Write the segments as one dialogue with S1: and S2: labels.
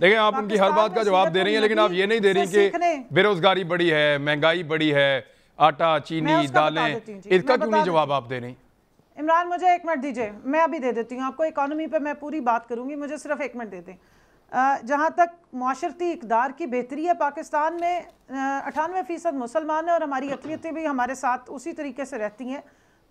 S1: देखिए आप उनकी हर बात का जवाब दे रही हैं लेकिन आप ये नहीं दे रही कि बेरोजगारी बड़ी है महंगाई बड़ी है आटा चीनी दालें इसका क्यों नहीं जवाब आप दे रही
S2: इमरान मुझे एक मिनट दीजिए मैं अभी दे देती हूँ आपको इकोनॉमी पर मैं पूरी बात करूंगी मुझे सिर्फ एक मिनट दे दें जहाँ तक माशरती इकदार की बेहतरी है पाकिस्तान में अठानवे फ़ीसद मुसलमान हैं और हमारी अकलीतें भी हमारे साथ उसी तरीके से रहती हैं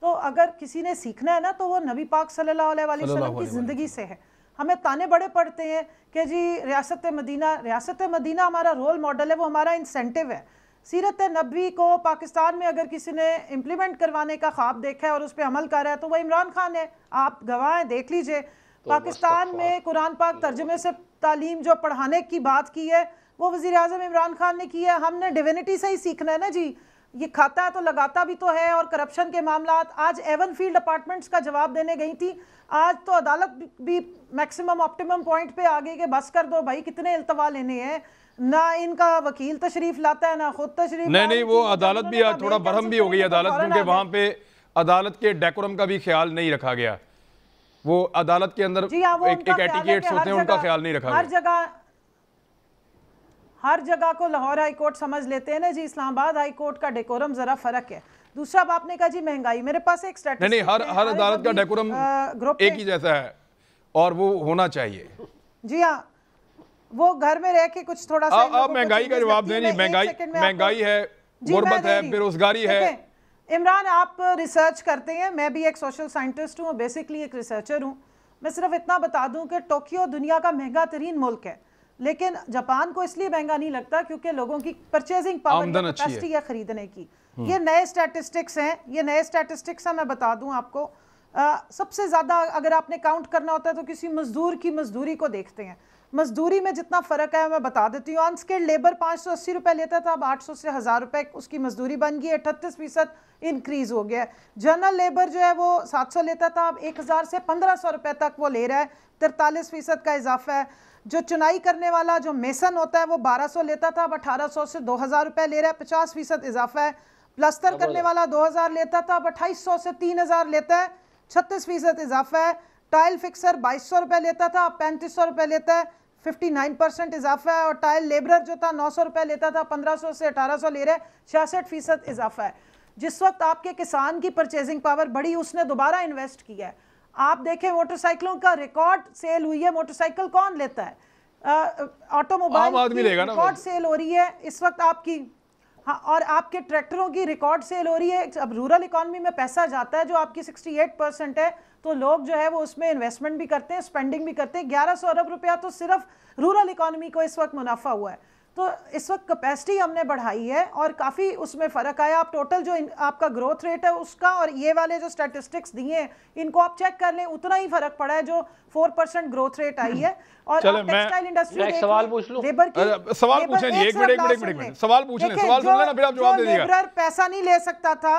S2: तो अगर किसी ने सीखना है ना तो वो नबी पाक सल्लल्लाहु अलैहि वसल्लम की ज़िंदगी से है हमें ताने बड़े पड़ते हैं कि जी रियासत मदीना रियासत मदीना हमारा रोल मॉडल है वो हमारा इंसेंटिव है सीरत नबी को पाकिस्तान में अगर किसी ने इम्प्लीमेंट करवाने का ख्वाब देखा है और उस पर अमल कर रहा है तो वह इमरान खान है आप गवाहें देख लीजिए तो पाकिस्तान में कुरान पाक तो तर्जमे से तालीम जो पढ़ाने की बात की है वो वज़ी अजम इमरान खान ने की है हमने डिविनिटी से ही सीखना है ना जी ये खाता है तो लगाता भी तो है और करप्शन के मामला आज एवन फील्ड अपार्टमेंट्स का जवाब देने गई थी आज तो अदालत भी मैक्सिमम ऑप्टिमम पॉइंट पे आ गई कि बस कर दो भाई कितने अल्तवा लेने हैं ना इनका वकील तशरीफ लाता है ना खुद तशरीफ नहीं नहीं वो अदालत भी थोड़ा बरहम भी
S1: हो गई अदालत क्योंकि वहाँ पे अदालत के डेकोरम का भी ख्याल नहीं रखा गया वो अदालत के अंदर हाँ, एक एटिकेट्स होते हैं उनका ख्याल नहीं रखा हर
S2: जगह हर जगह को लाहौर हाई कोर्ट समझ लेते हैं ना जी इस्लामाबाद हाई कोर्ट का डेकोरम जरा फर्क है दूसरा आपने कहा जी महंगाई मेरे पास एक नहीं, नहीं, हर हर अदालत का डेकोरम ग्रुप एक ही
S1: जैसा है और वो होना चाहिए
S2: जी हाँ वो घर में रह के कुछ थोड़ा सा आप महंगाई का जवाब दें महंगाई महंगाई है गुर्बत है बेरोजगारी है इमरान आप रिसर्च करते हैं मैं भी एक सोशल साइंटिस्ट हूँ बेसिकली एक रिसर्चर हूँ मैं सिर्फ इतना बता दूं कि टोक्यो दुनिया का महंगा तरीन मुल्क है लेकिन जापान को इसलिए महंगा नहीं लगता क्योंकि लोगों की परचेजिंग पावर कैपेसिटी खरीदने की हम्म। ये नए स्टैटिस्टिक्स हैं ये नए स्टैटिस्टिक्स हैं मैं बता दूं आपको आ, सबसे ज़्यादा अगर आपने काउंट करना होता है तो किसी मजदूर की मजदूरी को देखते हैं मजदूरी में जितना फ़र्क है मैं बता देती हूँ अनस्किल्ड लेबर पाँच सौ अस्सी रुपये लेता था अब आठ सौ से हज़ार रुपये उसकी मजदूरी बन गई है अठतीस फीसद इंक्रीज़ हो गया है जनरल लेबर जो है वो सात सौ लेता था अब एक हज़ार से पंद्रह सौ रुपये तक वो ले रहा है तिरतालीस फीसद का इजाफा है जो चुनाई करने वाला जो मेसन होता है वो 1200 लेता था अब 1800 से 2000 रुपए ले रहा है 50 फीसद इजाफा है प्लस्तर करने वाला 2000 लेता था अब 2800 से 3000 लेता है 36 फीसद इजाफा है टाइल फिक्सर बाईस सौ रुपये लेता था अब पैंतीस सौ रुपये लेता है 59 परसेंट इजाफा है और टाइल लेबरर जो था सौ रुपए लेता था सौ से सौ ले रहे हैं छियासठ फीसद इजाफा है जिस वक्त आपके किसान की परचेजिंग पावर बढ़ी उसने दोबारा इन्वेस्ट किया है आप देखें मोटरसाइकिलों का रिकॉर्ड सेल हुई है मोटरसाइकिल कौन लेता है ऑटोमोबाइल रिकॉर्ड सेल हो रही है इस वक्त आपकी हाँ और आपके ट्रैक्टरों की रिकॉर्ड सेल हो रही है अब रूरल इकोनॉमी में पैसा जाता है जो आपकी 68 परसेंट है तो लोग जो है वो उसमें इन्वेस्टमेंट भी करते हैं स्पेंडिंग भी करते हैं ग्यारह सौ अरब रुपया तो सिर्फ रूरल इकोनॉमी को इस वक्त मुनाफा हुआ है तो इस वक्त कैपेसिटी हमने बढ़ाई है और काफ़ी उसमें फ़र्क आया आप टोटल जो आपका ग्रोथ रेट है उसका और ये वाले जो स्टैटिस्टिक्स दिए हैं इनको आप चेक कर लें उतना ही फर्क पड़ा है जो फोर परसेंट ग्रोथ रेट आई है और टेक्सटाइल इंडस्ट्री सवाल
S3: पूछ लो लेबर की सवाल पूछें एक मिनट एक मिनट एक मिनट सवाल पूछ लें सवाल सुन लेना फिर आप जवाब दे दीजिएगा
S1: लेबर
S2: पैसा नहीं ले सकता था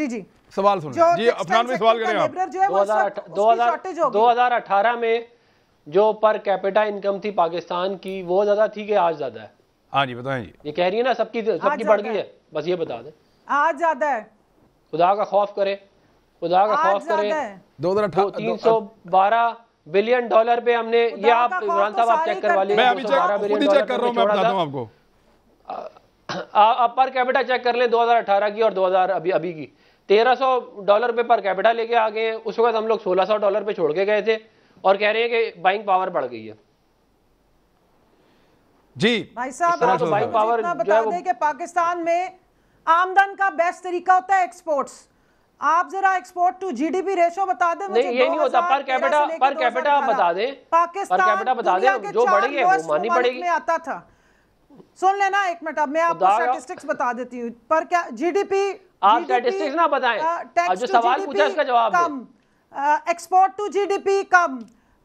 S2: जी जी सवाल सुन जी अपना में सवाल करें आप
S3: दो हजार अठारह में जो पर कैपिटा इनकम थी पाकिस्तान की वो ज्यादा थी कि आज ज्यादा है हाँ जी बताएं जी ये कह रही है ना सबकी सबकी बढ़ गई है बस ये बता दे आज ज्यादा है खुदा का खौफ करे खुदा का खौफ करे दो हजार अठारह तीन सौ बारह बिलियन डॉलर पे हमने ये आप इमरान तो साहब आप चेक करवा लीजिए आपको आप पर कैपिटा चेक कर लें 2018 की और 2000 अभी अभी की 1300 डॉलर पे पर कैपिटा लेके आ गए उस वक्त हम लोग 1600 डॉलर पे छोड़ के गए थे और कह रहे हैं कि बाइंग पावर बढ़ गई है जी
S1: भाई
S2: साहब आप तो पावर बता दें कि पाकिस्तान में आमदन का बेस्ट तरीका होता है एक्सपोर्ट्स आप जरा एक्सपोर्ट टू जीडीपी रेशो बता दें मुझे नहीं, ये नहीं होता पर कैपिटा पर कैपिटा आप बता दें पाकिस्तान कैपिटा बता दें जो बढ़ेगी वो मानी पड़ेगी में आता था सुन लेना एक मिनट अब मैं आपको स्टैटिस्टिक्स बता देती हूं पर क्या जीडीपी आप स्टैटिस्टिक्स ना बताएं जो सवाल पूछा इसका जवाब दें एक्सपोर्ट टू जीडीपी कम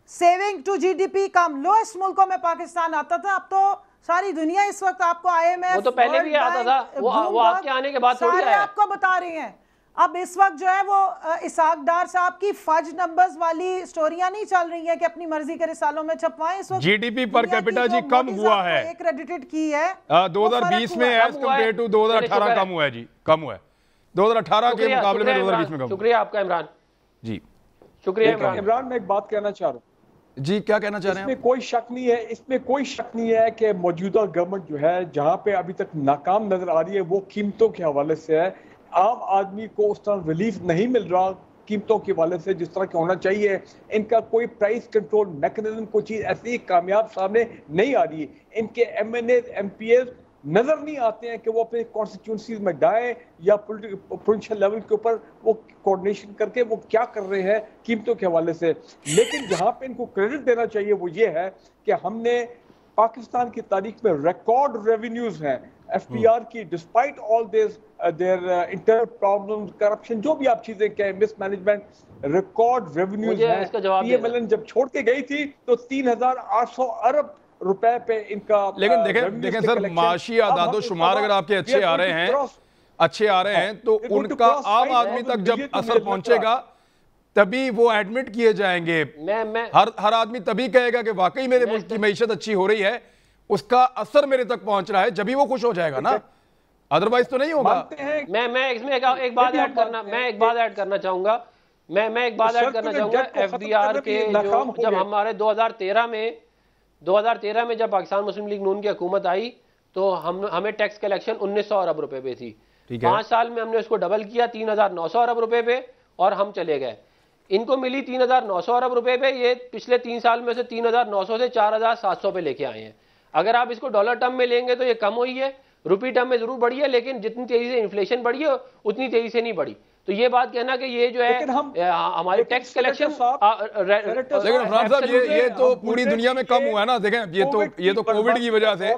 S2: सेविंग टू जीडीपी कम लोएस्ट मुल्कों में पाकिस्तान आता था अब तो सारी दुनिया इस वक्त आपको आईएमएफ वो तो पहले भी आता था वो, वो आपके आने के बाद थोड़ी आया आपको बता रही हैं अब इस वक्त जो है वो इसाक डार साहब की फज नंबर्स वाली स्टोरियां नहीं चल रही है कि अपनी मर्जी के रिसालों में छपवाए इस वक्त जीडीपी पर कैपिटल जी
S1: हाँ, कम हुआ है एक
S3: क्रेडिटेड की है दो हजार बीस में एज कम्पेयर टू दो हजार अठारह कम
S1: हुआ है जी कम हुआ है दो हजार अठारह के मुकाबले में दो हजार बीस में कम
S3: शुक्रिया आपका इमरान जी शुक्रिया इमरान मैं एक बात कहना चाह रहा हूँ
S1: जी क्या कहना चाह रहे हैं इसमें कोई शक नहीं है इसमें कोई शक नहीं है कि मौजूदा गवर्नमेंट जो है जहाँ पे अभी तक नाकाम नजर आ रही है वो कीमतों के
S3: हवाले से है आम आदमी को उस तरह रिलीफ नहीं मिल रहा कीमतों के हवाले से जिस तरह के होना चाहिए इनका कोई प्राइस कंट्रोल मैकेनिज्म कोई चीज़ ऐसी कामयाब सामने नहीं आ रही इनके M N As M P As नज़र नहीं आते हैं कि वो अपने कॉन्स्टिट्यूंसी में डाए या प्रोविंशियल लेवल के ऊपर वो कोऑर्डिनेशन करके वो क्या कर रहे हैं कीमतों के हवाले से लेकिन जहां पे इनको क्रेडिट देना चाहिए वो ये है कि हमने पाकिस्तान की तारीख में रिकॉर्ड रेवेन्यूज हैं एफ पी आर हम्म। की despite all this their internal problem corruption जो भी आप चीजें कहें मिसमैनेजमेंट रिकॉर्ड रेवेन्यूज है पीएमएलएन जब छोड़ के गई थी तो 3800 अरब रुपए पे इनका लेकिन देखें देखें सर माशी आदादो शुमार अगर आपके अच्छे आ रहे हैं
S1: अच्छे आ रहे हैं तो उनका आम आदमी तक तो जब तो असर पहुंचेगा तभी वो एडमिट किए जाएंगे
S3: मैं मैं हर
S1: हर आदमी तभी कहेगा कि वाकई मेरे मुल्क की तो- मीशत अच्छी हो रही है उसका असर मेरे तक पहुंच रहा है जब ही वो खुश हो जाएगा ना अदरवाइज अच्छा। तो नहीं
S3: होगा मैं मैं इसमें एक एक बात ऐड करना मैं एक बात ऐड करना चाहूंगा मैं मैं एक बात ऐड करना चाहूंगा एफडीआर के जब हमारे 2013 में 2013 में जब पाकिस्तान मुस्लिम लीग नून की हुकूमत आई तो हम हमें टैक्स कलेक्शन उन्नीस सौ अरब रुपए पे थी पाँच साल में हमने उसको डबल किया तीन हजार नौ सौ अरब रुपए पे और हम चले गए इनको मिली तीन हजार नौ सौ अरब रुपए पे ये पिछले तीन साल में से तीन हजार नौ सौ से चार हजार सात सौ पे लेके आए हैं अगर आप इसको डॉलर टर्म में लेंगे तो ये कम हुई है रुपी टर्म में जरूर बढ़ी है लेकिन जितनी तेजी से इन्फ्लेशन बढ़ी है उतनी तेजी से नहीं बढ़ी तो ये बात कहना कि ये जो है हम, हमारी टैक्स कलेक्शन लेकिन इमरान साहब ये ये तो पूरी दुनिया
S1: में कम हुआ है ना देखें ये तो ये तो कोविड की वजह से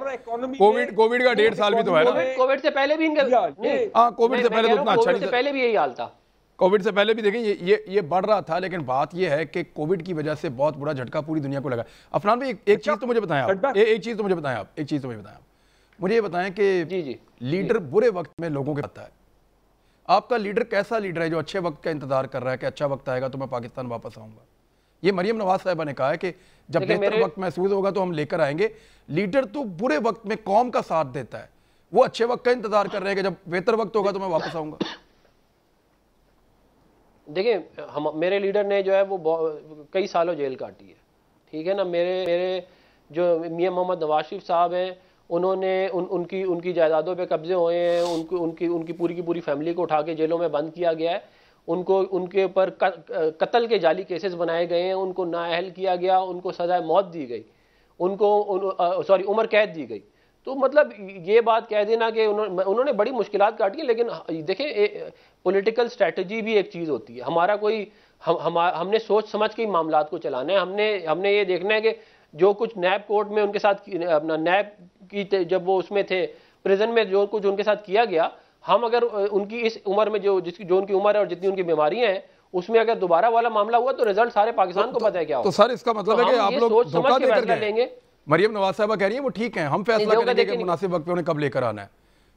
S1: कोविड कोविड का डेढ़ साल भी तो है ना
S3: कोविड से पहले भी हाँ कोविड हाँ, से पहले तो उतना अच्छा नहीं पहले भी यही हाल था
S1: कोविड से पहले भी देखें ये ये ये बढ़ रहा था लेकिन बात ये है कि कोविड की वजह से बहुत बुरा झटका पूरी दुनिया को लगा अफनान भाई एक, एक अच्छा, चीज़ तो मुझे बताएं आप ए, एक चीज़ तो मुझे बताएं आप एक चीज़ तो मुझे बताएं आप मुझे ये बताएं कि लीडर बुरे वक्त में लोगों के पता है आपका लीडर कैसा लीडर है जो अच्छे वक्त का इंतजार कर रहा है कि अच्छा वक्त आएगा तो मैं पाकिस्तान वापस आऊँगा ये मरियम नवाज साहबा ने कहा है कि जब बेहतर वक्त महसूस होगा तो हम लेकर आएंगे लीडर तो बुरे वक्त में कौम का साथ देता है वो अच्छे वक्त का इंतजार कर रहे हैं कि जब बेहतर वक्त
S3: होगा तो मैं वापस आऊंगा देखिए हम मेरे लीडर ने जो है वो कई सालों जेल काटी है ठीक है ना मेरे मेरे जो मियाँ मोहम्मद नवाज शरीफ साहब हैं उन्होंने उन उनकी उनकी जायदादों पे कब्जे हुए हैं उनकी उनकी उनकी पूरी की पूरी फैमिली को उठा के जेलों में बंद किया गया है उनको उनके ऊपर कत्ल के जाली केसेस बनाए गए हैं उनको नाअहल किया गया उनको सजाए मौत दी गई उनको उन, सॉरी उम्र कैद दी गई तो मतलब ये बात कह देना कि उन्होंने उन्होंने बड़ी मुश्किल काटी है लेकिन देखें पोलिटिकल स्ट्रेटजी भी एक चीज़ होती है हमारा कोई हम हम हमने सोच समझ के ही मामला को चलाना है हमने हमने ये देखना है कि जो कुछ नैब कोर्ट में उनके साथ अपना नैब की जब वो उसमें थे प्रिजन में जो कुछ उनके साथ किया गया हम अगर उनकी इस उम्र में जो जिसकी जो उनकी उम्र है और जितनी उनकी बीमारियां हैं उसमें अगर दोबारा वाला मामला हुआ तो रिजल्ट सारे पाकिस्तान तो, को पता है क्या तो सर इसका मतलब तो है कि आप लोग धोखा देकर के लेंगे
S1: मरियम नवाज साहबा कह रही है वो ठीक है हम फैसला करेंगे कि मुनासिब वक्त पे उन्हें कब लेकर आना है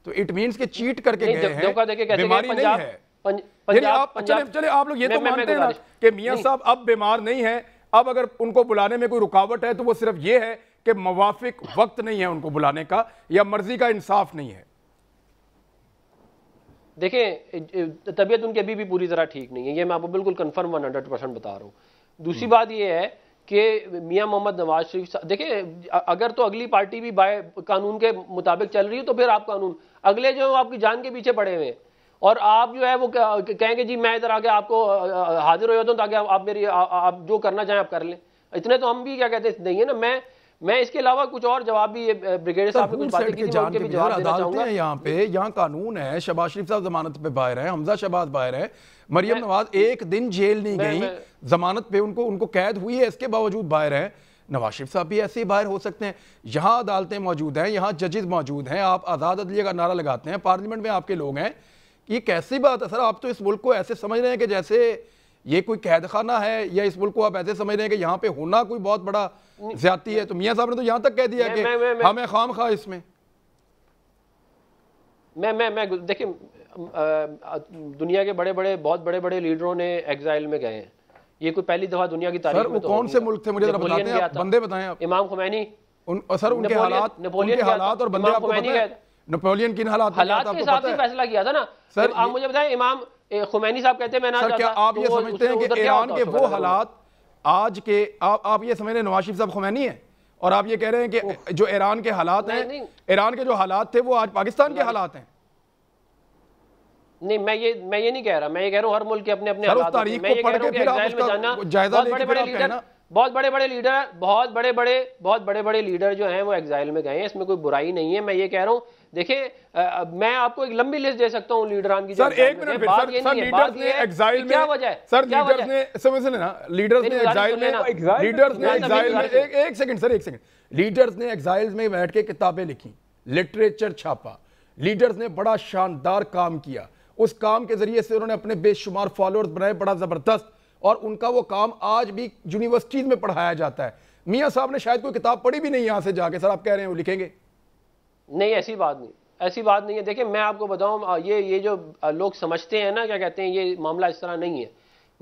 S1: तो इट मींस के चीट करके गए हैं बीमारी नहीं
S3: है आप चले आप लोग ये तो मानते हैं कि मियां साहब
S1: अब बीमार नहीं है अब अगर उनको बुलाने में कोई रुकावट है तो वो सिर्फ ये है कि मुआफिक वक्त
S3: नहीं है उनको बुलाने का या मर्जी का इंसाफ नहीं है देखें तबीयत उनकी अभी भी पूरी तरह ठीक नहीं है ये मैं आपको बिल्कुल कंफर्म 100 परसेंट बता रहा हूँ दूसरी हम्म। बात ये है कि मियां मोहम्मद नवाज शरीफ देखिए अगर तो अगली पार्टी भी बाय कानून के मुताबिक चल रही है तो फिर आप कानून अगले जो आपकी जान के पीछे पड़े हुए हैं और आप जो है वो कहेंगे जी मैं इधर आके आपको हाजिर हो जाता हूँ ताकि आप, मेरी आप जो करना चाहें आप कर लें इतने तो हम भी क्या कहते हैं नहीं है ना मैं मैं इसके अलावा कुछ और जवाब भी ब्रिगेडियर साहब ने कुछ बातें की जान के भी जवाब देना यहाँ
S1: पे यहाँ कानून है शबाज शरीफ साहब जमानत पे बाहर हैं हमजा शबाज बाहर हैं मरियम नवाज एक दिन जेल नहीं गई जमानत पे उनको उनको कैद हुई है इसके बावजूद बाहर हैं नवाज शरीफ साहब भी ऐसे ही बाहर हो सकते हैं यहाँ अदालतें मौजूद हैं यहाँ जजेज मौजूद हैं आप आज़ाद अदलिया का नारा लगाते हैं पार्लियामेंट में आपके लोग हैं ये कैसी बात है सर आप तो इस मुल्क को ऐसे समझ रहे हैं कि जैसे ये कोई कैद खाना है या इस मुल्क को आप ऐसे समझ रहे हैं कि यहाँ पे होना कोई बहुत बड़ा ज्यादा है तो मियाँ साहब ने तो यहाँ तक कह दिया कि हमें खाम खा इसमें
S3: मैं मैं मैं देखिए दुनिया के बड़े बड़े बहुत बड़े बड़े लीडरों ने एग्जाइल में गए हैं ये कोई पहली दफा दुनिया की तारीख में तो कौन से मुल्क थे मुझे बताते हैं बंदे बताएं आप इमाम खुमैनी उन सर उनके हालात नेपोलियन के हालात और बंदे आपको नेपोलियन किन हालात हालात के हिसाब से फैसला किया था ना सर आप मुझे बताएं इमाम खुमैनी साहब कहते हैं मैं ना क्या आप ये तो समझते हैं कि ईरान के तो वो हालात
S1: आज के आप आप ये समझ रहे नवाज शरीफ साहब खुमैनी है और आप ये कह रहे हैं कि जो ईरान के हालात हैं ईरान के जो हालात थे वो आज पाकिस्तान के हालात हैं
S3: नहीं मैं ये मैं ये नहीं कह रहा मैं ये कह रहा हूँ हर मुल्क के अपने अपने हालात तारीख को पढ़ के फिर आप उसका जायजा लेके फिर आप कहना बहुत बड़े बड़े लीडर बहुत बड़े बड़े बहुत बड़े बड़े लीडर जो हैं वो एग्जाइल में गए हैं इसमें कोई बुराई नहीं है मैं ये कह रहा हूँ देखिए मैं आपको एक लंबी लिस्ट दे सकता हूँ लीडरान की सर एक मिनट सर
S1: सर लीडर्स ने एग्जाइल में सर लीडर्स ने समझ लीडर्स ने एग्जाइल में लीडर्स ने एग्जाइल में एक सेकंड सर एक सेकंड लीडर्स ने एग्जाइल में बैठ के किताबें लिखी लिटरेचर छापा लीडर्स ने बड़ा शानदार काम किया उस काम के जरिए से उन्होंने अपने बेशुमार फॉलोअर्स बनाए बड़ा जबरदस्त और उनका वो काम आज भी यूनिवर्सिटीज में पढ़ाया जाता है मियाँ साहब ने शायद कोई किताब पढ़ी भी नहीं यहाँ से जाके सर आप
S3: कह रहे हैं वो लिखेंगे नहीं ऐसी बात नहीं ऐसी बात नहीं है देखिए मैं आपको बताऊं ये ये जो लोग समझते हैं ना क्या कहते हैं ये मामला इस तरह नहीं है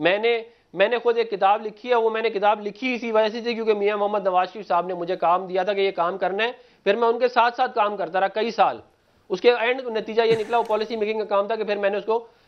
S3: मैंने मैंने खुद एक किताब लिखी है वो मैंने किताब लिखी इसी वजह से थी क्योंकि मियाँ मोहम्मद नवाज शरीफ साहब ने मुझे काम दिया था कि ये काम करना है फिर मैं उनके साथ साथ काम करता रहा कई साल उसके एंड नतीजा ये निकला वो पॉलिसी मेकिंग का काम था कि फिर मैंने उसको